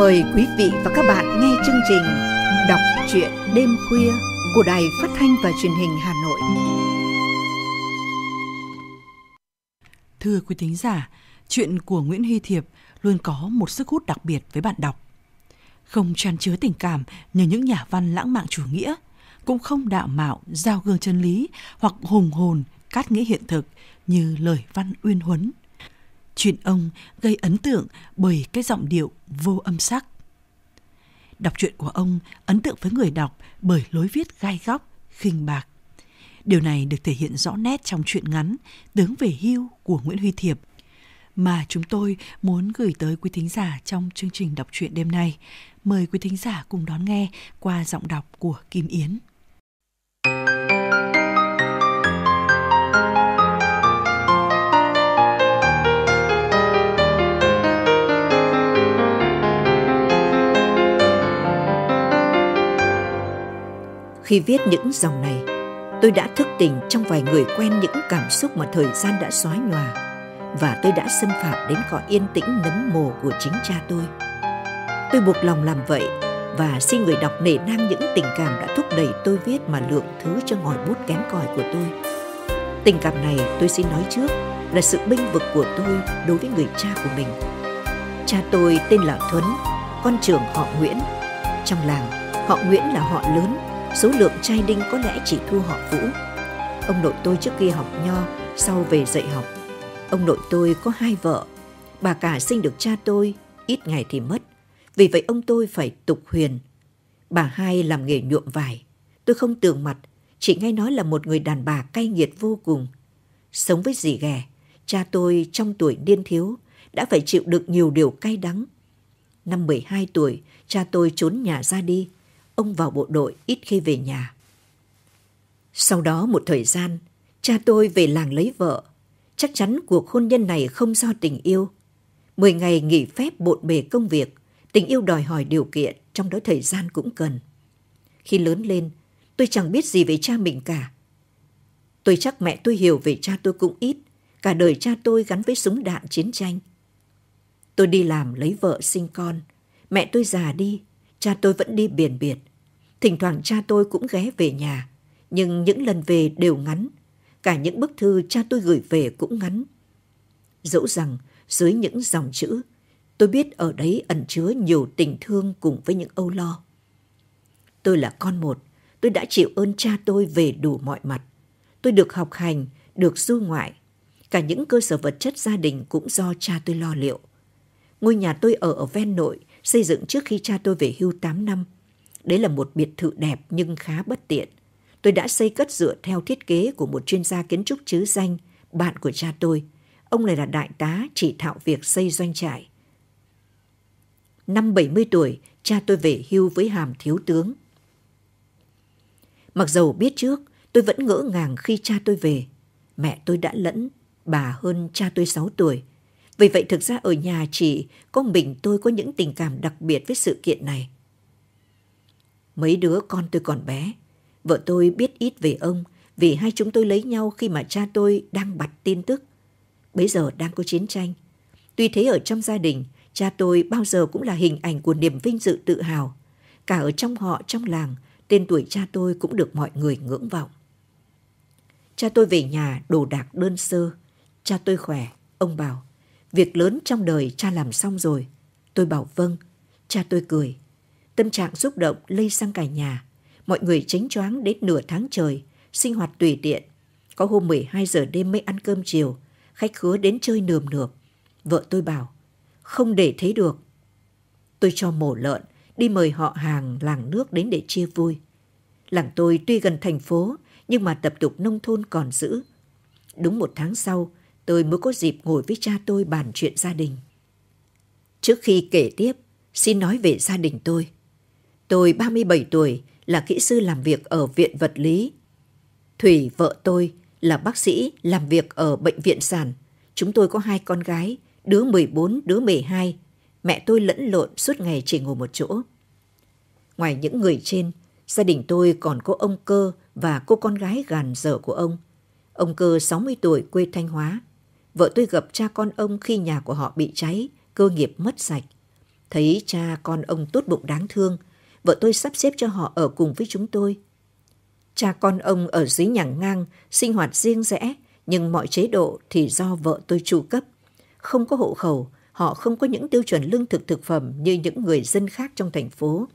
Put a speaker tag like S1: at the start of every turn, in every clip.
S1: Mời quý vị và các bạn nghe chương trình Đọc truyện đêm khuya của Đài Phát thanh và Truyền hình Hà Nội.
S2: Thưa quý thính giả, chuyện của Nguyễn Huy Thiệp luôn có một sức hút đặc biệt với bạn đọc. Không tràn chứa tình cảm như những nhà văn lãng mạn chủ nghĩa, cũng không đạo mạo, giao gương chân lý hoặc hùng hồn, cát nghĩa hiện thực như lời văn uyên huấn Chuyện ông gây ấn tượng bởi cái giọng điệu vô âm sắc. Đọc truyện của ông ấn tượng với người đọc bởi lối viết gai góc, khinh bạc. Điều này được thể hiện rõ nét trong truyện ngắn Tướng về hưu của Nguyễn Huy Thiệp mà chúng tôi muốn gửi tới quý thính giả trong chương trình đọc truyện đêm nay. Mời quý thính giả cùng đón nghe qua giọng đọc của Kim Yến.
S1: Khi viết những dòng này, tôi đã thức tỉnh trong vài người quen những cảm xúc mà thời gian đã xóa nhòa và tôi đã xâm phạm đến cõi yên tĩnh nấm mồ của chính cha tôi. Tôi buộc lòng làm vậy và xin người đọc nể nang những tình cảm đã thúc đẩy tôi viết mà lượng thứ cho ngòi bút kém cỏi của tôi. Tình cảm này tôi xin nói trước là sự binh vực của tôi đối với người cha của mình. Cha tôi tên là Thuấn, con trưởng họ Nguyễn. Trong làng, họ Nguyễn là họ lớn số lượng trai đinh có lẽ chỉ thua họ Vũ. Ông nội tôi trước kia học nho, sau về dạy học. Ông nội tôi có hai vợ, bà cả sinh được cha tôi, ít ngày thì mất. Vì vậy ông tôi phải tục huyền. Bà hai làm nghề nhuộm vải. Tôi không tường mặt, chỉ nghe nói là một người đàn bà cay nghiệt vô cùng. Sống với dì ghẻ, cha tôi trong tuổi điên thiếu đã phải chịu được nhiều điều cay đắng. Năm 12 tuổi, cha tôi trốn nhà ra đi ông vào bộ đội ít khi về nhà. Sau đó một thời gian, cha tôi về làng lấy vợ. Chắc chắn cuộc hôn nhân này không do tình yêu. Mười ngày nghỉ phép bộn bề công việc, tình yêu đòi hỏi điều kiện, trong đó thời gian cũng cần. Khi lớn lên, tôi chẳng biết gì về cha mình cả. Tôi chắc mẹ tôi hiểu về cha tôi cũng ít, cả đời cha tôi gắn với súng đạn chiến tranh. Tôi đi làm lấy vợ sinh con, mẹ tôi già đi, cha tôi vẫn đi biển biệt, Thỉnh thoảng cha tôi cũng ghé về nhà, nhưng những lần về đều ngắn. Cả những bức thư cha tôi gửi về cũng ngắn. Dẫu rằng dưới những dòng chữ, tôi biết ở đấy ẩn chứa nhiều tình thương cùng với những âu lo. Tôi là con một, tôi đã chịu ơn cha tôi về đủ mọi mặt. Tôi được học hành, được du ngoại. Cả những cơ sở vật chất gia đình cũng do cha tôi lo liệu. Ngôi nhà tôi ở ở ven nội, xây dựng trước khi cha tôi về hưu 8 năm – Đấy là một biệt thự đẹp nhưng khá bất tiện. Tôi đã xây cất dựa theo thiết kế của một chuyên gia kiến trúc chứ danh, bạn của cha tôi. Ông này là đại tá chỉ thạo việc xây doanh trại. Năm 70 tuổi, cha tôi về hưu với hàm thiếu tướng. Mặc dầu biết trước, tôi vẫn ngỡ ngàng khi cha tôi về. Mẹ tôi đã lẫn, bà hơn cha tôi 6 tuổi. Vì vậy thực ra ở nhà chỉ có mình tôi có những tình cảm đặc biệt với sự kiện này. Mấy đứa con tôi còn bé. Vợ tôi biết ít về ông vì hai chúng tôi lấy nhau khi mà cha tôi đang bật tin tức. Bây giờ đang có chiến tranh. Tuy thế ở trong gia đình, cha tôi bao giờ cũng là hình ảnh của niềm vinh dự tự hào. Cả ở trong họ, trong làng, tên tuổi cha tôi cũng được mọi người ngưỡng vọng. Cha tôi về nhà đồ đạc đơn sơ. Cha tôi khỏe, ông bảo. Việc lớn trong đời cha làm xong rồi. Tôi bảo vâng. Cha tôi cười. Tâm trạng xúc động lây sang cả nhà. Mọi người tránh choáng đến nửa tháng trời, sinh hoạt tùy tiện. Có hôm 12 giờ đêm mới ăn cơm chiều, khách khứa đến chơi nườm nượp. Vợ tôi bảo, không để thế được. Tôi cho mổ lợn, đi mời họ hàng làng nước đến để chia vui. Làng tôi tuy gần thành phố, nhưng mà tập tục nông thôn còn giữ. Đúng một tháng sau, tôi mới có dịp ngồi với cha tôi bàn chuyện gia đình. Trước khi kể tiếp, xin nói về gia đình tôi. Tôi 37 tuổi, là kỹ sư làm việc ở Viện Vật lý. Thủy, vợ tôi, là bác sĩ làm việc ở Bệnh viện Sản. Chúng tôi có hai con gái, đứa 14, đứa 12. Mẹ tôi lẫn lộn suốt ngày chỉ ngồi một chỗ. Ngoài những người trên, gia đình tôi còn có ông Cơ và cô con gái gàn dở của ông. Ông Cơ 60 tuổi quê Thanh Hóa. Vợ tôi gặp cha con ông khi nhà của họ bị cháy, cơ nghiệp mất sạch. Thấy cha con ông tốt bụng đáng thương – vợ tôi sắp xếp cho họ ở cùng với chúng tôi. Cha con ông ở dưới nhà ngang, sinh hoạt riêng rẽ, nhưng mọi chế độ thì do vợ tôi tru cấp. Không có hộ khẩu, họ không có những tiêu chuẩn lương thực thực phẩm như những người dân khác trong thành phố.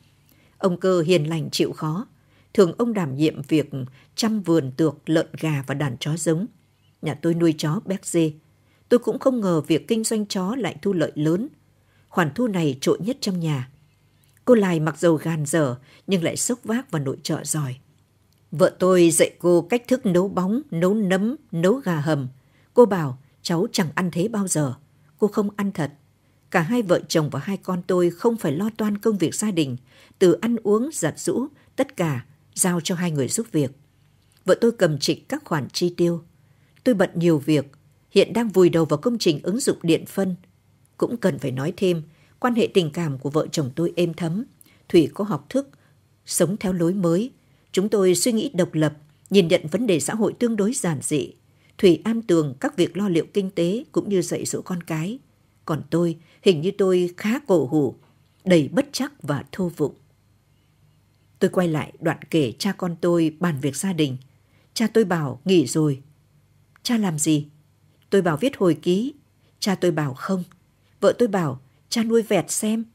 S1: Ông cơ hiền lành chịu khó. Thường ông đảm nhiệm việc chăm vườn tược lợn gà và đàn chó giống. Nhà tôi nuôi chó béc dê. Tôi cũng không ngờ việc kinh doanh chó lại thu lợi lớn. Khoản thu này trội nhất trong nhà. Cô Lai mặc dầu gan dở nhưng lại sốc vác và nội trợ giỏi. Vợ tôi dạy cô cách thức nấu bóng, nấu nấm, nấu gà hầm. Cô bảo cháu chẳng ăn thế bao giờ. Cô không ăn thật. Cả hai vợ chồng và hai con tôi không phải lo toan công việc gia đình. Từ ăn uống, giặt rũ, tất cả giao cho hai người giúp việc. Vợ tôi cầm trịch các khoản chi tiêu. Tôi bận nhiều việc, hiện đang vùi đầu vào công trình ứng dụng điện phân. Cũng cần phải nói thêm, quan hệ tình cảm của vợ chồng tôi êm thấm, Thủy có học thức, sống theo lối mới. Chúng tôi suy nghĩ độc lập, nhìn nhận vấn đề xã hội tương đối giản dị. Thủy am tường các việc lo liệu kinh tế cũng như dạy dỗ con cái. Còn tôi, hình như tôi khá cổ hủ, đầy bất chắc và thô vụng. Tôi quay lại đoạn kể cha con tôi bàn việc gia đình. Cha tôi bảo nghỉ rồi. Cha làm gì? Tôi bảo viết hồi ký. Cha tôi bảo không. Vợ tôi bảo cha nuôi vẹt xem.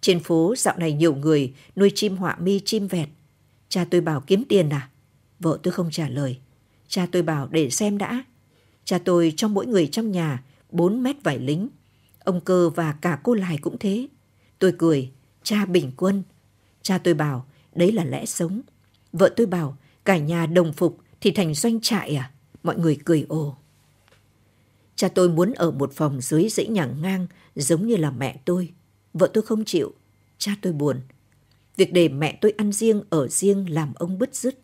S1: Trên phố dạo này nhiều người nuôi chim họa mi chim vẹt. Cha tôi bảo kiếm tiền à? Vợ tôi không trả lời. Cha tôi bảo để xem đã. Cha tôi cho mỗi người trong nhà 4 mét vải lính. Ông cơ và cả cô Lài cũng thế. Tôi cười, cha bình quân. Cha tôi bảo, đấy là lẽ sống. Vợ tôi bảo, cả nhà đồng phục thì thành doanh trại à? Mọi người cười ồ. Cha tôi muốn ở một phòng dưới dãy nhà ngang giống như là mẹ tôi. Vợ tôi không chịu, cha tôi buồn. Việc để mẹ tôi ăn riêng ở riêng làm ông bứt rứt.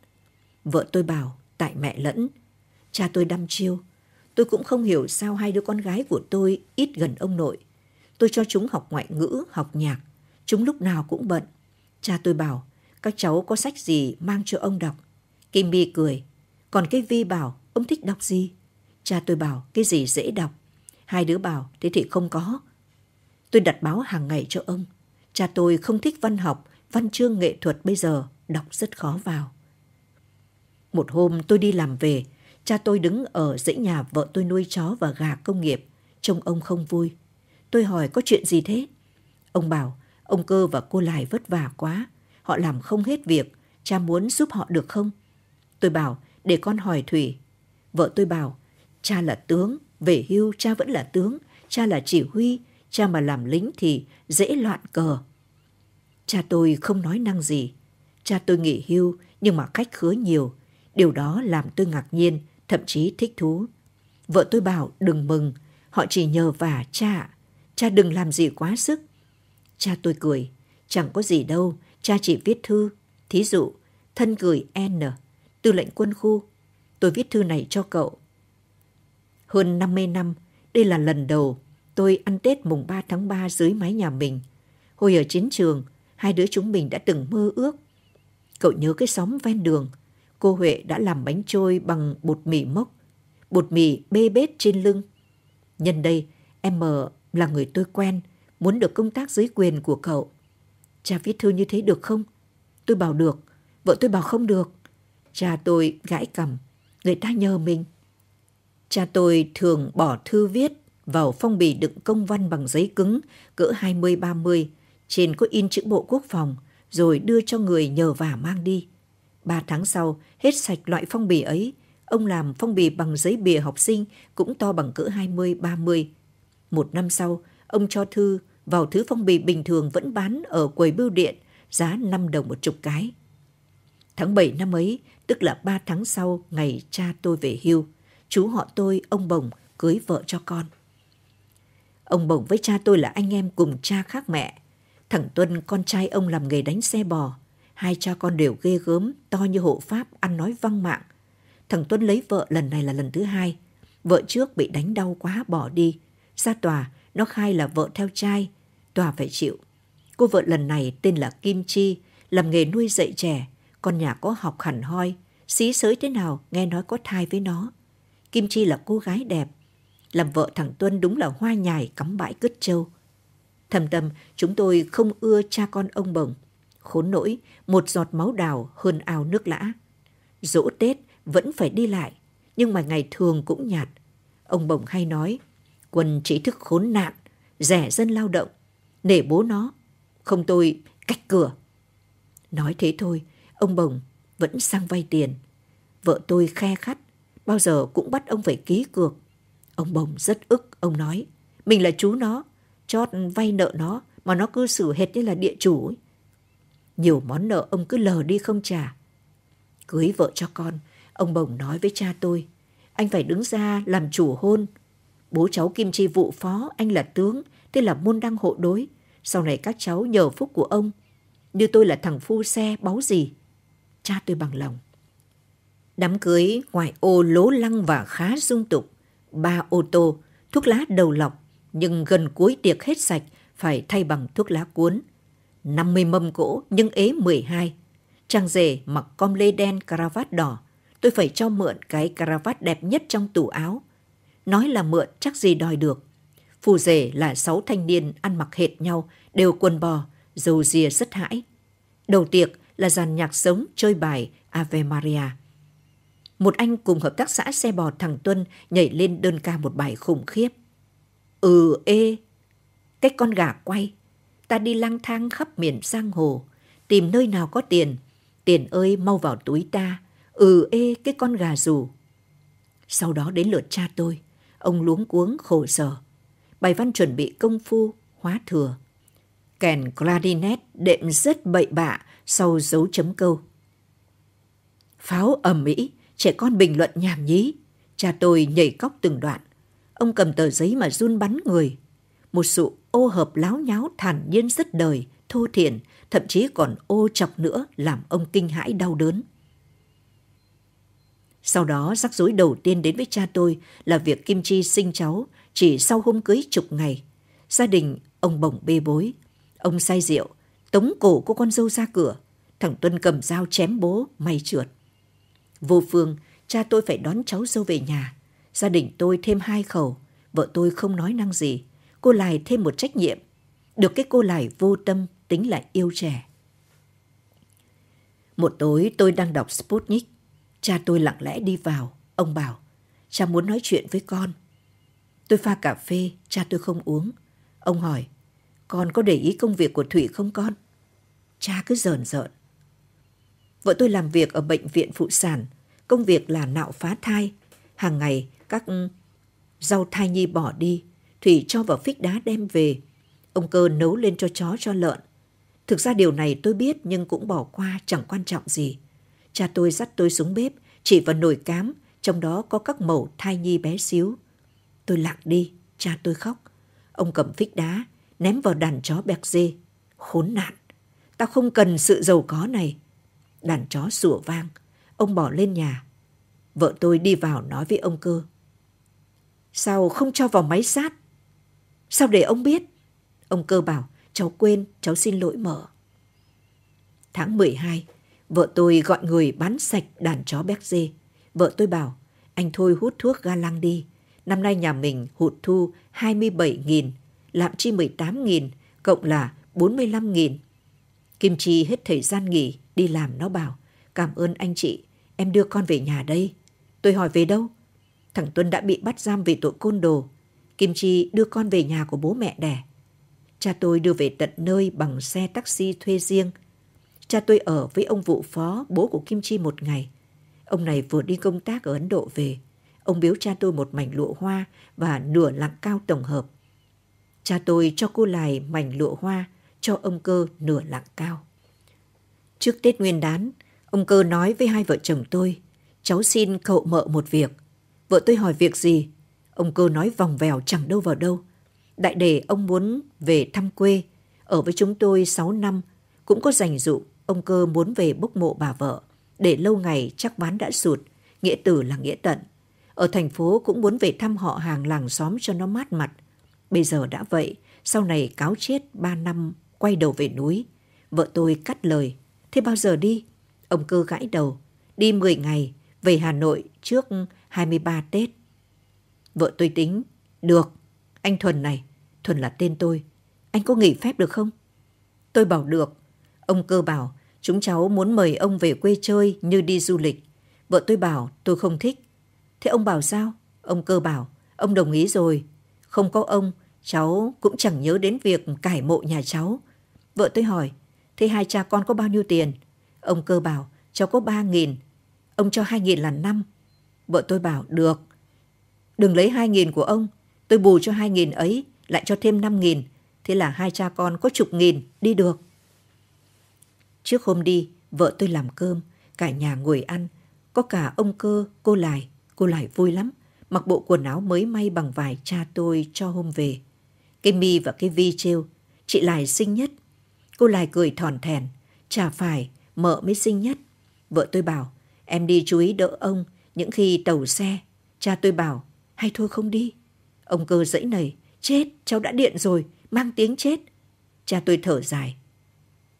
S1: Vợ tôi bảo tại mẹ lẫn. Cha tôi đăm chiêu. Tôi cũng không hiểu sao hai đứa con gái của tôi ít gần ông nội. Tôi cho chúng học ngoại ngữ, học nhạc. Chúng lúc nào cũng bận. Cha tôi bảo, các cháu có sách gì mang cho ông đọc. Kim Bi cười. Còn cái Vi bảo, ông thích đọc gì? Cha tôi bảo cái gì dễ đọc. Hai đứa bảo thế thì không có. Tôi đặt báo hàng ngày cho ông. Cha tôi không thích văn học, văn chương nghệ thuật bây giờ đọc rất khó vào. Một hôm tôi đi làm về, cha tôi đứng ở dãy nhà vợ tôi nuôi chó và gà công nghiệp, trông ông không vui. Tôi hỏi có chuyện gì thế? Ông bảo, ông cơ và cô Lài vất vả quá, họ làm không hết việc, cha muốn giúp họ được không? Tôi bảo, để con hỏi Thủy. Vợ tôi bảo, cha là tướng, về hưu cha vẫn là tướng, cha là chỉ huy, cha mà làm lính thì dễ loạn cờ. Cha tôi không nói năng gì. Cha tôi nghỉ hưu nhưng mà khách khứa nhiều. Điều đó làm tôi ngạc nhiên, thậm chí thích thú. Vợ tôi bảo đừng mừng, họ chỉ nhờ vả cha. Cha đừng làm gì quá sức. Cha tôi cười, chẳng có gì đâu, cha chỉ viết thư. Thí dụ, thân gửi N, tư lệnh quân khu. Tôi viết thư này cho cậu, hơn 50 năm, đây là lần đầu tôi ăn Tết mùng 3 tháng 3 dưới mái nhà mình. Hồi ở chiến trường, hai đứa chúng mình đã từng mơ ước. Cậu nhớ cái xóm ven đường, cô Huệ đã làm bánh trôi bằng bột mì mốc, bột mì bê bết trên lưng. Nhân đây, em mờ là người tôi quen, muốn được công tác dưới quyền của cậu. Cha viết thư như thế được không? Tôi bảo được, vợ tôi bảo không được. Cha tôi gãi cầm, người ta nhờ mình. Cha tôi thường bỏ thư viết vào phong bì đựng công văn bằng giấy cứng cỡ 20-30, trên có in chữ bộ quốc phòng, rồi đưa cho người nhờ vả mang đi. Ba tháng sau, hết sạch loại phong bì ấy, ông làm phong bì bằng giấy bìa học sinh cũng to bằng cỡ 20-30. Một năm sau, ông cho thư vào thứ phong bì bình thường vẫn bán ở quầy bưu điện, giá 5 đồng một chục cái. Tháng 7 năm ấy, tức là 3 tháng sau ngày cha tôi về hưu, chú họ tôi, ông Bồng, cưới vợ cho con. Ông Bồng với cha tôi là anh em cùng cha khác mẹ. Thằng Tuân, con trai ông làm nghề đánh xe bò. Hai cha con đều ghê gớm, to như hộ pháp, ăn nói văng mạng. Thằng Tuân lấy vợ lần này là lần thứ hai. Vợ trước bị đánh đau quá bỏ đi. Ra tòa, nó khai là vợ theo trai. Tòa phải chịu. Cô vợ lần này tên là Kim Chi, làm nghề nuôi dạy trẻ. Con nhà có học hẳn hoi. Xí sới thế nào, nghe nói có thai với nó. Kim Chi là cô gái đẹp. Làm vợ thằng Tuân đúng là hoa nhài cắm bãi cất trâu. Thầm tâm, chúng tôi không ưa cha con ông bồng. Khốn nỗi, một giọt máu đào hơn ao nước lã. Dỗ Tết vẫn phải đi lại, nhưng mà ngày thường cũng nhạt. Ông bồng hay nói, quân trí thức khốn nạn, rẻ dân lao động, nể bố nó. Không tôi, cách cửa. Nói thế thôi, ông bồng vẫn sang vay tiền. Vợ tôi khe khắt, bao giờ cũng bắt ông phải ký cược. Ông Bồng rất ức, ông nói, mình là chú nó, chót vay nợ nó mà nó cứ xử hệt như là địa chủ. Ấy. Nhiều món nợ ông cứ lờ đi không trả. Cưới vợ cho con, ông Bồng nói với cha tôi, anh phải đứng ra làm chủ hôn. Bố cháu Kim Chi vụ phó, anh là tướng, thế là môn đăng hộ đối. Sau này các cháu nhờ phúc của ông. Như tôi là thằng phu xe, báu gì. Cha tôi bằng lòng. Đám cưới ngoại ô lố lăng và khá dung tục. Ba ô tô, thuốc lá đầu lọc, nhưng gần cuối tiệc hết sạch phải thay bằng thuốc lá cuốn. 50 mâm gỗ nhưng ế 12. Trang rể mặc com lê đen caravat đỏ. Tôi phải cho mượn cái caravat đẹp nhất trong tủ áo. Nói là mượn chắc gì đòi được. Phù rể là sáu thanh niên ăn mặc hệt nhau, đều quần bò, dầu dìa rất hãi. Đầu tiệc là dàn nhạc sống chơi bài Ave Maria một anh cùng hợp tác xã xe bò thằng Tuân nhảy lên đơn ca một bài khủng khiếp. Ừ ê, cái con gà quay, ta đi lang thang khắp miền giang hồ, tìm nơi nào có tiền, tiền ơi mau vào túi ta, ừ ê cái con gà rù. Sau đó đến lượt cha tôi, ông luống cuống khổ sở. Bài văn chuẩn bị công phu, hóa thừa. Kèn clarinet đệm rất bậy bạ sau dấu chấm câu. Pháo ẩm mỹ, Trẻ con bình luận nhảm nhí. Cha tôi nhảy cóc từng đoạn. Ông cầm tờ giấy mà run bắn người. Một sự ô hợp láo nháo thản nhiên rất đời, thô thiển, thậm chí còn ô chọc nữa làm ông kinh hãi đau đớn. Sau đó rắc rối đầu tiên đến với cha tôi là việc Kim Chi sinh cháu chỉ sau hôm cưới chục ngày. Gia đình ông bồng bê bối, ông say rượu, tống cổ cô con dâu ra cửa. Thằng Tuân cầm dao chém bố, may trượt. Vô phương, cha tôi phải đón cháu dâu về nhà. Gia đình tôi thêm hai khẩu, vợ tôi không nói năng gì. Cô Lài thêm một trách nhiệm. Được cái cô Lài vô tâm tính lại yêu trẻ. Một tối tôi đang đọc Sputnik. Cha tôi lặng lẽ đi vào. Ông bảo, cha muốn nói chuyện với con. Tôi pha cà phê, cha tôi không uống. Ông hỏi, con có để ý công việc của Thủy không con? Cha cứ rờn rợn. Vợ tôi làm việc ở bệnh viện phụ sản, công việc là nạo phá thai. Hàng ngày, các ừ, rau thai nhi bỏ đi, Thủy cho vào phích đá đem về. Ông cơ nấu lên cho chó cho lợn. Thực ra điều này tôi biết nhưng cũng bỏ qua chẳng quan trọng gì. Cha tôi dắt tôi xuống bếp, chỉ vào nồi cám, trong đó có các mẩu thai nhi bé xíu. Tôi lặng đi, cha tôi khóc. Ông cầm phích đá, ném vào đàn chó bẹc dê. Khốn nạn! Tao không cần sự giàu có này đàn chó sủa vang. Ông bỏ lên nhà. Vợ tôi đi vào nói với ông cơ. Sao không cho vào máy sát? Sao để ông biết? Ông cơ bảo, cháu quên, cháu xin lỗi mở. Tháng 12, vợ tôi gọi người bán sạch đàn chó béc dê. Vợ tôi bảo, anh thôi hút thuốc ga lăng đi. Năm nay nhà mình hụt thu 27.000, lạm chi 18.000, cộng là 45.000. Kim Chi hết thời gian nghỉ, Đi làm nó bảo, cảm ơn anh chị, em đưa con về nhà đây. Tôi hỏi về đâu? Thằng Tuân đã bị bắt giam vì tội côn đồ. Kim Chi đưa con về nhà của bố mẹ đẻ. Cha tôi đưa về tận nơi bằng xe taxi thuê riêng. Cha tôi ở với ông vụ phó, bố của Kim Chi một ngày. Ông này vừa đi công tác ở Ấn Độ về. Ông biếu cha tôi một mảnh lụa hoa và nửa lạng cao tổng hợp. Cha tôi cho cô Lài mảnh lụa hoa, cho ông cơ nửa lạng cao. Trước Tết Nguyên đán, ông Cơ nói với hai vợ chồng tôi, cháu xin cậu mợ một việc. Vợ tôi hỏi việc gì? Ông Cơ nói vòng vèo chẳng đâu vào đâu. Đại đề ông muốn về thăm quê, ở với chúng tôi 6 năm, cũng có dành dụ ông Cơ muốn về bốc mộ bà vợ, để lâu ngày chắc bán đã sụt, nghĩa tử là nghĩa tận. Ở thành phố cũng muốn về thăm họ hàng làng xóm cho nó mát mặt. Bây giờ đã vậy, sau này cáo chết 3 năm quay đầu về núi. Vợ tôi cắt lời, Thế bao giờ đi? Ông cơ gãi đầu. Đi 10 ngày, về Hà Nội trước 23 Tết. Vợ tôi tính. Được, anh Thuần này. Thuần là tên tôi. Anh có nghỉ phép được không? Tôi bảo được. Ông cơ bảo chúng cháu muốn mời ông về quê chơi như đi du lịch. Vợ tôi bảo tôi không thích. Thế ông bảo sao? Ông cơ bảo ông đồng ý rồi. Không có ông, cháu cũng chẳng nhớ đến việc cải mộ nhà cháu. Vợ tôi hỏi, Thế hai cha con có bao nhiêu tiền? Ông cơ bảo, cháu có ba nghìn Ông cho hai nghìn là năm Vợ tôi bảo, được. Đừng lấy hai nghìn của ông. Tôi bù cho hai nghìn ấy, lại cho thêm năm nghìn Thế là hai cha con có chục nghìn, đi được. Trước hôm đi, vợ tôi làm cơm, cả nhà ngồi ăn. Có cả ông cơ, cô Lài. Cô Lài vui lắm, mặc bộ quần áo mới may bằng vải cha tôi cho hôm về. Cái mi và cái vi trêu, chị Lài xinh nhất, Cô lại cười thòn thèn. Chả phải, mợ mới sinh nhất. Vợ tôi bảo, em đi chú ý đỡ ông những khi tàu xe. Cha tôi bảo, hay thôi không đi. Ông cơ dẫy nầy, chết, cháu đã điện rồi, mang tiếng chết. Cha tôi thở dài.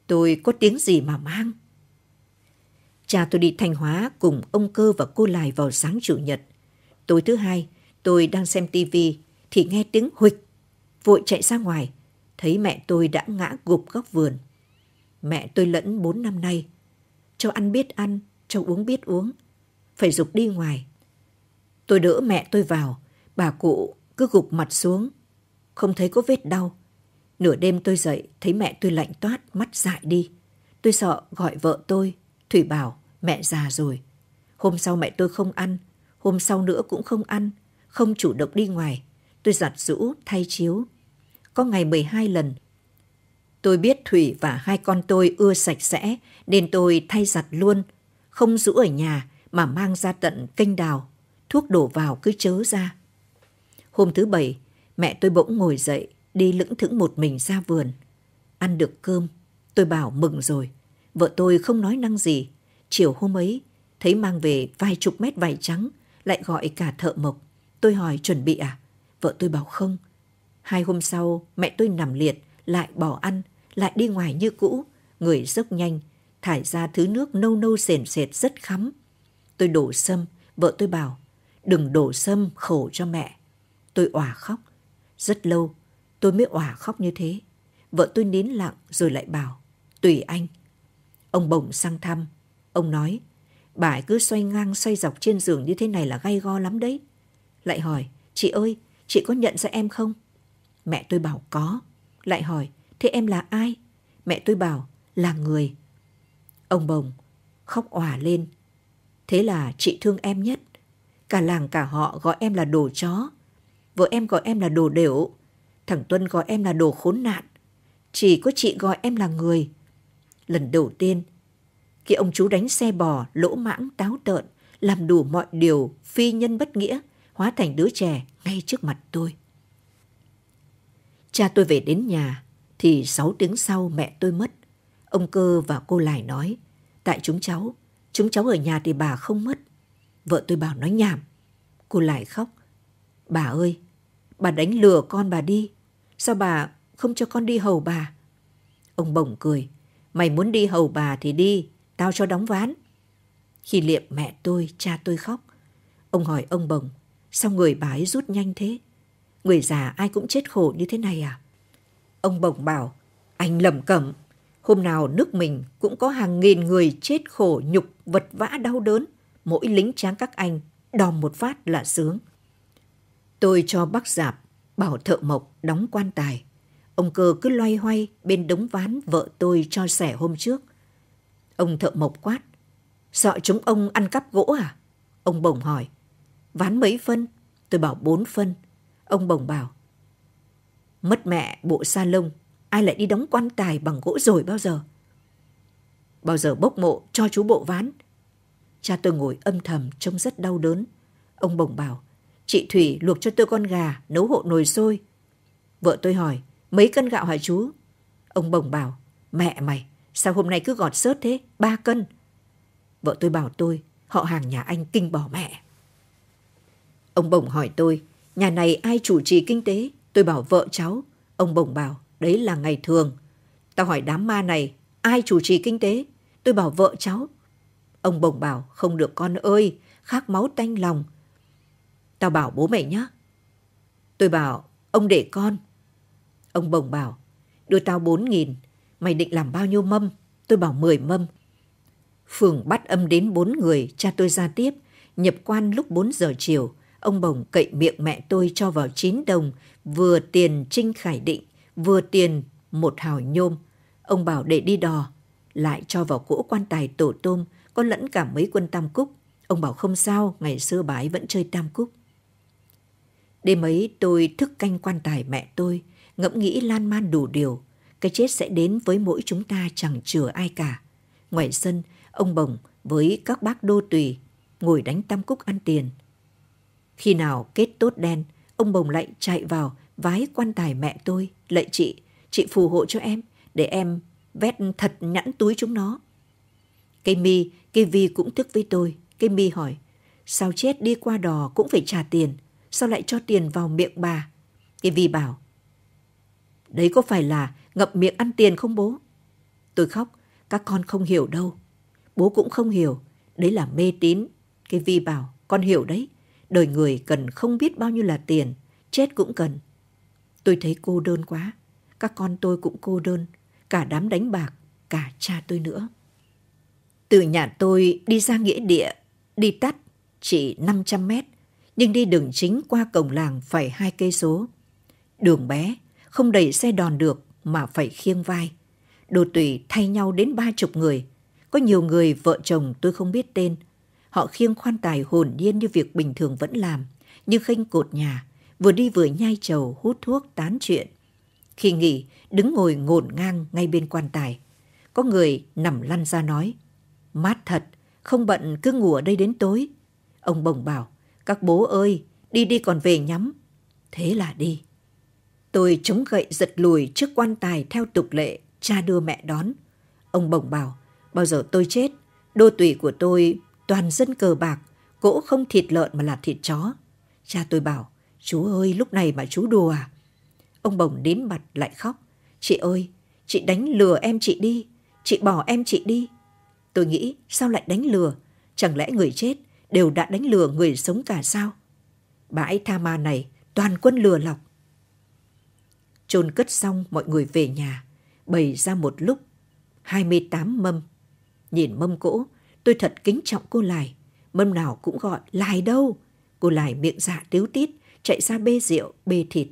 S1: Tôi có tiếng gì mà mang? Cha tôi đi Thanh Hóa cùng ông cơ và cô Lài vào sáng Chủ nhật. Tối thứ hai, tôi đang xem tivi thì nghe tiếng huịch. Vội chạy ra ngoài, thấy mẹ tôi đã ngã gục góc vườn. Mẹ tôi lẫn bốn năm nay. cho ăn biết ăn, cho uống biết uống. Phải dục đi ngoài. Tôi đỡ mẹ tôi vào, bà cụ cứ gục mặt xuống. Không thấy có vết đau. Nửa đêm tôi dậy, thấy mẹ tôi lạnh toát, mắt dại đi. Tôi sợ gọi vợ tôi. Thủy bảo, mẹ già rồi. Hôm sau mẹ tôi không ăn, hôm sau nữa cũng không ăn, không chủ động đi ngoài. Tôi giặt rũ, thay chiếu, có ngày 12 lần. Tôi biết Thủy và hai con tôi ưa sạch sẽ nên tôi thay giặt luôn, không giữ ở nhà mà mang ra tận kênh đào, thuốc đổ vào cứ chớ ra. Hôm thứ bảy, mẹ tôi bỗng ngồi dậy đi lững thững một mình ra vườn. Ăn được cơm, tôi bảo mừng rồi. Vợ tôi không nói năng gì. Chiều hôm ấy, thấy mang về vài chục mét vải trắng, lại gọi cả thợ mộc. Tôi hỏi chuẩn bị à? Vợ tôi bảo không. Hai hôm sau, mẹ tôi nằm liệt, lại bỏ ăn, lại đi ngoài như cũ. Người dốc nhanh, thải ra thứ nước nâu nâu sền sệt rất khắm. Tôi đổ sâm, vợ tôi bảo, đừng đổ sâm khổ cho mẹ. Tôi òa khóc. Rất lâu, tôi mới òa khóc như thế. Vợ tôi nín lặng rồi lại bảo, tùy anh. Ông bổng sang thăm. Ông nói, bà ấy cứ xoay ngang xoay dọc trên giường như thế này là gay go lắm đấy. Lại hỏi, chị ơi, chị có nhận ra em không? Mẹ tôi bảo có. Lại hỏi, thế em là ai? Mẹ tôi bảo, là người. Ông Bồng khóc òa lên. Thế là chị thương em nhất. Cả làng cả họ gọi em là đồ chó. Vợ em gọi em là đồ đểu. Thằng Tuân gọi em là đồ khốn nạn. Chỉ có chị gọi em là người. Lần đầu tiên, khi ông chú đánh xe bò, lỗ mãng, táo tợn, làm đủ mọi điều phi nhân bất nghĩa, hóa thành đứa trẻ ngay trước mặt tôi. Cha tôi về đến nhà, thì 6 tiếng sau mẹ tôi mất. Ông Cơ và cô Lải nói, tại chúng cháu, chúng cháu ở nhà thì bà không mất. Vợ tôi bảo nói nhảm. Cô Lải khóc, bà ơi, bà đánh lừa con bà đi. Sao bà không cho con đi hầu bà? Ông bồng cười, mày muốn đi hầu bà thì đi, tao cho đóng ván. Khi liệm mẹ tôi, cha tôi khóc. Ông hỏi ông bồng, sao người bà ấy rút nhanh thế? người già ai cũng chết khổ như thế này à? Ông Bổng bảo, anh lầm cẩm, hôm nào nước mình cũng có hàng nghìn người chết khổ nhục vật vã đau đớn, mỗi lính tráng các anh đòm một phát là sướng. Tôi cho bác giạp, bảo thợ mộc đóng quan tài. Ông cơ cứ loay hoay bên đống ván vợ tôi cho sẻ hôm trước. Ông thợ mộc quát, sợ chúng ông ăn cắp gỗ à? Ông bổng hỏi, ván mấy phân? Tôi bảo bốn phân. Ông bồng bảo. Mất mẹ bộ sa lông, ai lại đi đóng quan tài bằng gỗ rồi bao giờ? Bao giờ bốc mộ cho chú bộ ván? Cha tôi ngồi âm thầm trông rất đau đớn. Ông bồng bảo, chị Thủy luộc cho tôi con gà, nấu hộ nồi sôi. Vợ tôi hỏi, mấy cân gạo hả chú? Ông bồng bảo, mẹ mày, sao hôm nay cứ gọt sớt thế, ba cân. Vợ tôi bảo tôi, họ hàng nhà anh kinh bỏ mẹ. Ông bồng hỏi tôi, nhà này ai chủ trì kinh tế? Tôi bảo vợ cháu. Ông Bổng bảo, đấy là ngày thường. Tao hỏi đám ma này, ai chủ trì kinh tế? Tôi bảo vợ cháu. Ông Bổng bảo, không được con ơi, khác máu tanh lòng. Tao bảo bố mày nhá Tôi bảo, ông để con. Ông Bổng bảo, đưa tao bốn nghìn, mày định làm bao nhiêu mâm? Tôi bảo mười mâm. Phường bắt âm đến bốn người, cha tôi ra tiếp, nhập quan lúc bốn giờ chiều, ông bồng cậy miệng mẹ tôi cho vào chín đồng, vừa tiền Trinh Khải Định, vừa tiền một hào nhôm. Ông bảo để đi đò, lại cho vào cỗ quan tài tổ tôm, có lẫn cả mấy quân tam cúc. Ông bảo không sao, ngày xưa bà vẫn chơi tam cúc. Đêm ấy tôi thức canh quan tài mẹ tôi, ngẫm nghĩ lan man đủ điều. Cái chết sẽ đến với mỗi chúng ta chẳng chừa ai cả. Ngoài sân, ông Bồng với các bác đô tùy, ngồi đánh tam cúc ăn tiền – khi nào kết tốt đen, ông Bồng lại chạy vào, vái quan tài mẹ tôi, lạy chị, chị phù hộ cho em, để em vét thật nhẵn túi chúng nó. Cây mi, cây vi cũng thức với tôi, cây mi hỏi, sao chết đi qua đò cũng phải trả tiền, sao lại cho tiền vào miệng bà? Cây vi bảo, đấy có phải là ngậm miệng ăn tiền không bố? Tôi khóc, các con không hiểu đâu. Bố cũng không hiểu, đấy là mê tín. cây Vi bảo, con hiểu đấy đời người cần không biết bao nhiêu là tiền, chết cũng cần. Tôi thấy cô đơn quá, các con tôi cũng cô đơn, cả đám đánh bạc, cả cha tôi nữa. Từ nhà tôi đi ra nghĩa địa, đi tắt chỉ 500 mét, nhưng đi đường chính qua cổng làng phải hai cây số. Đường bé, không đẩy xe đòn được mà phải khiêng vai. Đồ tùy thay nhau đến ba chục người. Có nhiều người vợ chồng tôi không biết tên, Họ khiêng khoan tài hồn nhiên như việc bình thường vẫn làm, như khênh cột nhà, vừa đi vừa nhai trầu hút thuốc tán chuyện. Khi nghỉ, đứng ngồi ngổn ngang ngay bên quan tài. Có người nằm lăn ra nói, mát thật, không bận cứ ngủ ở đây đến tối. Ông bồng bảo, các bố ơi, đi đi còn về nhắm. Thế là đi. Tôi chống gậy giật lùi trước quan tài theo tục lệ, cha đưa mẹ đón. Ông bồng bảo, bao giờ tôi chết, đô tủy của tôi toàn dân cờ bạc, cỗ không thịt lợn mà là thịt chó. Cha tôi bảo, chú ơi lúc này mà chú đùa à? Ông bồng đến mặt lại khóc, chị ơi, chị đánh lừa em chị đi, chị bỏ em chị đi. Tôi nghĩ sao lại đánh lừa, chẳng lẽ người chết đều đã đánh lừa người sống cả sao? Bãi tha ma này toàn quân lừa lọc. Chôn cất xong mọi người về nhà, bày ra một lúc 28 mâm. Nhìn mâm cỗ Tôi thật kính trọng cô Lài, mâm nào cũng gọi Lài đâu. Cô Lài miệng dạ tiếu tít, chạy ra bê rượu, bê thịt.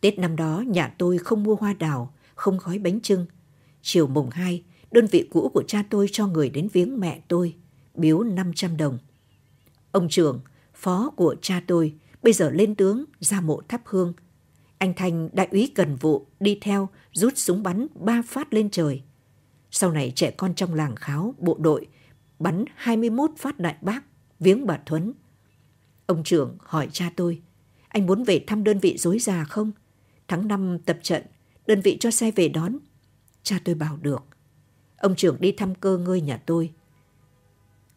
S1: Tết năm đó nhà tôi không mua hoa đào, không gói bánh trưng. Chiều mùng 2, đơn vị cũ của cha tôi cho người đến viếng mẹ tôi, biếu 500 đồng. Ông trưởng, phó của cha tôi, bây giờ lên tướng, ra mộ thắp hương. Anh Thành, đại úy cần vụ, đi theo, rút súng bắn ba phát lên trời. Sau này trẻ con trong làng kháo, bộ đội bắn 21 phát đại bác, viếng bà Thuấn. Ông trưởng hỏi cha tôi, anh muốn về thăm đơn vị dối già không? Tháng 5 tập trận, đơn vị cho xe về đón. Cha tôi bảo được. Ông trưởng đi thăm cơ ngơi nhà tôi.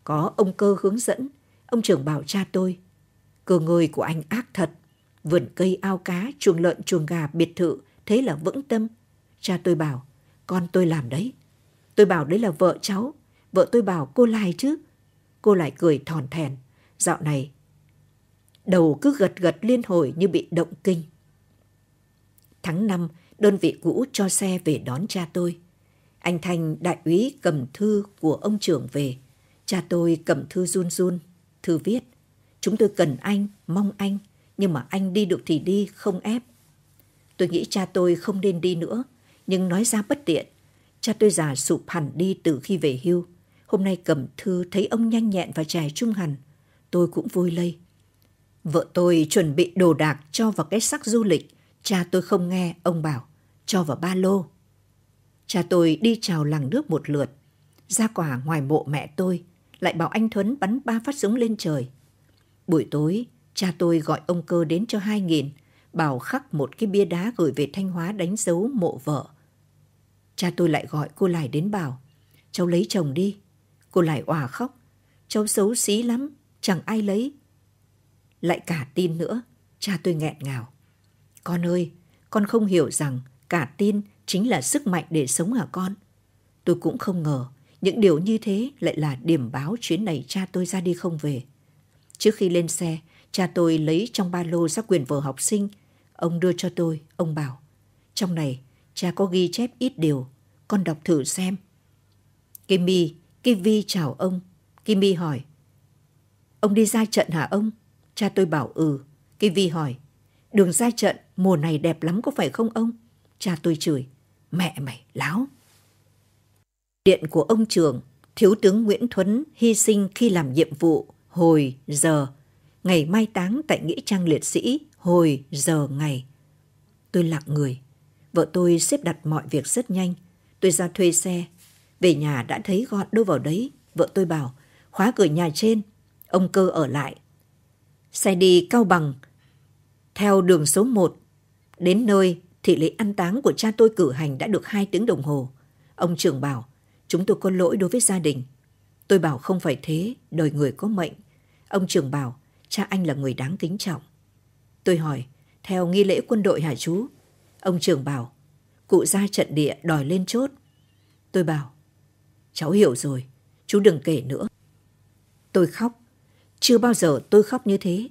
S1: Có ông cơ hướng dẫn, ông trưởng bảo cha tôi. Cơ ngơi của anh ác thật. Vườn cây ao cá, chuồng lợn, chuồng gà, biệt thự, thế là vững tâm. Cha tôi bảo, con tôi làm đấy. Tôi bảo đấy là vợ cháu. Vợ tôi bảo cô lai chứ. Cô lại cười thòn thèn. Dạo này, đầu cứ gật gật liên hồi như bị động kinh. Tháng 5, đơn vị cũ cho xe về đón cha tôi. Anh Thành đại úy cầm thư của ông trưởng về. Cha tôi cầm thư run run. Thư viết, chúng tôi cần anh, mong anh, nhưng mà anh đi được thì đi, không ép. Tôi nghĩ cha tôi không nên đi nữa, nhưng nói ra bất tiện. Cha tôi già sụp hẳn đi từ khi về hưu. Hôm nay cầm thư thấy ông nhanh nhẹn và trẻ trung hẳn. Tôi cũng vui lây. Vợ tôi chuẩn bị đồ đạc cho vào cái sắc du lịch. Cha tôi không nghe, ông bảo, cho vào ba lô. Cha tôi đi chào làng nước một lượt. Ra quả ngoài mộ mẹ tôi, lại bảo anh Thuấn bắn ba phát súng lên trời. Buổi tối, cha tôi gọi ông cơ đến cho hai nghìn, bảo khắc một cái bia đá gửi về Thanh Hóa đánh dấu mộ vợ Cha tôi lại gọi cô lại đến bảo. Cháu lấy chồng đi. Cô lại òa khóc. Cháu xấu xí lắm, chẳng ai lấy. Lại cả tin nữa, cha tôi nghẹn ngào. Con ơi, con không hiểu rằng cả tin chính là sức mạnh để sống hả con? Tôi cũng không ngờ những điều như thế lại là điểm báo chuyến này cha tôi ra đi không về. Trước khi lên xe, cha tôi lấy trong ba lô ra quyền vở học sinh. Ông đưa cho tôi, ông bảo. Trong này cha có ghi chép ít điều, con đọc thử xem. Kimmy, Kivi chào ông. Kimmy hỏi, ông đi ra trận hả ông? Cha tôi bảo ừ. Kivi hỏi, đường ra trận mùa này đẹp lắm có phải không ông? Cha tôi chửi, mẹ mày, láo. Điện của ông trưởng, Thiếu tướng Nguyễn Thuấn hy sinh khi làm nhiệm vụ hồi giờ, ngày mai táng tại Nghĩa Trang Liệt Sĩ hồi giờ ngày. Tôi lặng người, Vợ tôi xếp đặt mọi việc rất nhanh. Tôi ra thuê xe. Về nhà đã thấy gọn đâu vào đấy. Vợ tôi bảo, khóa cửa nhà trên. Ông cơ ở lại. Xe đi Cao Bằng. Theo đường số 1. Đến nơi, thì lễ ăn táng của cha tôi cử hành đã được 2 tiếng đồng hồ. Ông trưởng bảo, chúng tôi có lỗi đối với gia đình. Tôi bảo không phải thế, đời người có mệnh. Ông trưởng bảo, cha anh là người đáng kính trọng. Tôi hỏi, theo nghi lễ quân đội hả chú? Ông trưởng bảo, cụ ra trận địa đòi lên chốt. Tôi bảo, cháu hiểu rồi, chú đừng kể nữa. Tôi khóc, chưa bao giờ tôi khóc như thế.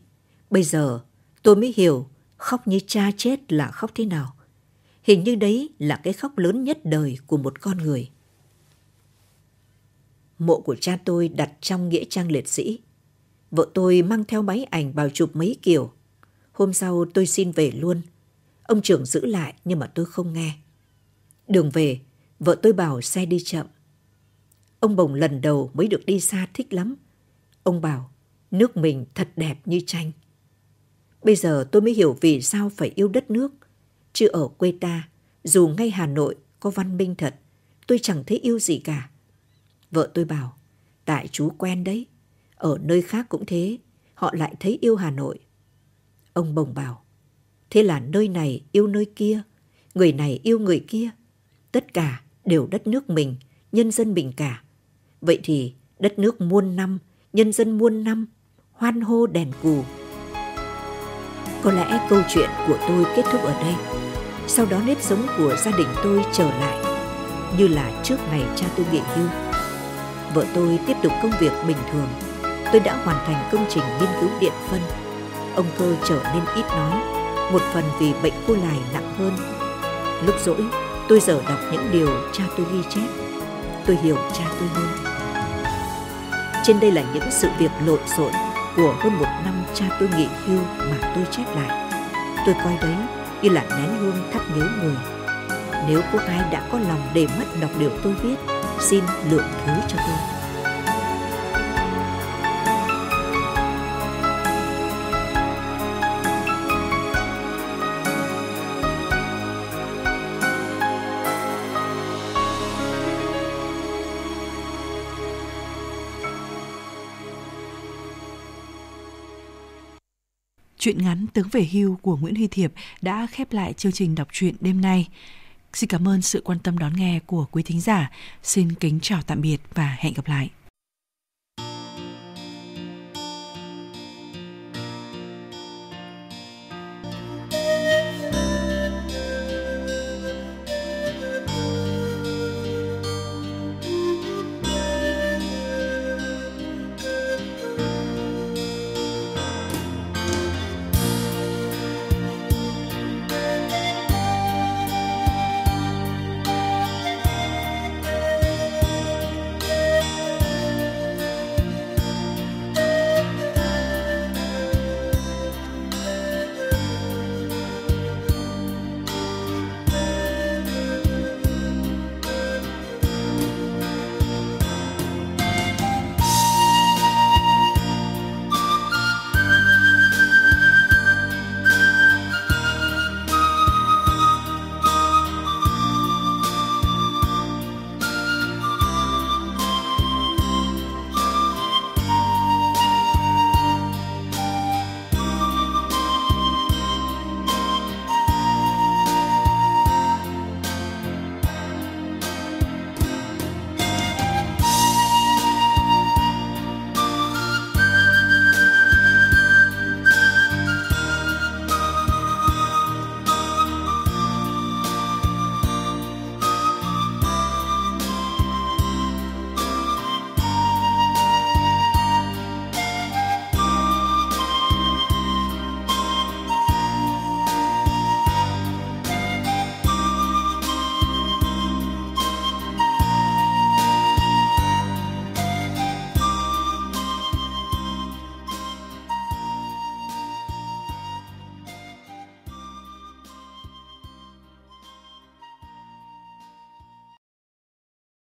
S1: Bây giờ tôi mới hiểu khóc như cha chết là khóc thế nào. Hình như đấy là cái khóc lớn nhất đời của một con người. Mộ của cha tôi đặt trong nghĩa trang liệt sĩ. Vợ tôi mang theo máy ảnh vào chụp mấy kiểu. Hôm sau tôi xin về luôn – Ông trưởng giữ lại nhưng mà tôi không nghe. Đường về, vợ tôi bảo xe đi chậm. Ông Bồng lần đầu mới được đi xa thích lắm. Ông bảo, nước mình thật đẹp như tranh. Bây giờ tôi mới hiểu vì sao phải yêu đất nước. Chứ ở quê ta, dù ngay Hà Nội có văn minh thật, tôi chẳng thấy yêu gì cả. Vợ tôi bảo, tại chú quen đấy, ở nơi khác cũng thế, họ lại thấy yêu Hà Nội. Ông Bồng bảo, Thế là nơi này yêu nơi kia, người này yêu người kia. Tất cả đều đất nước mình, nhân dân mình cả. Vậy thì đất nước muôn năm, nhân dân muôn năm, hoan hô đèn cù. Có lẽ câu chuyện của tôi kết thúc ở đây. Sau đó nếp sống của gia đình tôi trở lại như là trước ngày cha tôi nghỉ hưu. Vợ tôi tiếp tục công việc bình thường. Tôi đã hoàn thành công trình nghiên cứu điện phân. Ông cơ trở nên ít nói một phần vì bệnh cô lài nặng hơn. Lúc rỗi, tôi dở đọc những điều cha tôi ghi chép. Tôi hiểu cha tôi hơn. Trên đây là những sự việc lộn xộn của hơn một năm cha tôi nghỉ hưu mà tôi chép lại. Tôi coi đấy như là nén hương thắp nhớ người. Nếu có ai đã có lòng để mất đọc điều tôi viết, xin lượng thứ cho tôi.
S2: Chuyện ngắn Tướng về hưu của Nguyễn Huy Thiệp đã khép lại chương trình đọc truyện đêm nay. Xin cảm ơn sự quan tâm đón nghe của quý thính giả. Xin kính chào tạm biệt và hẹn gặp lại.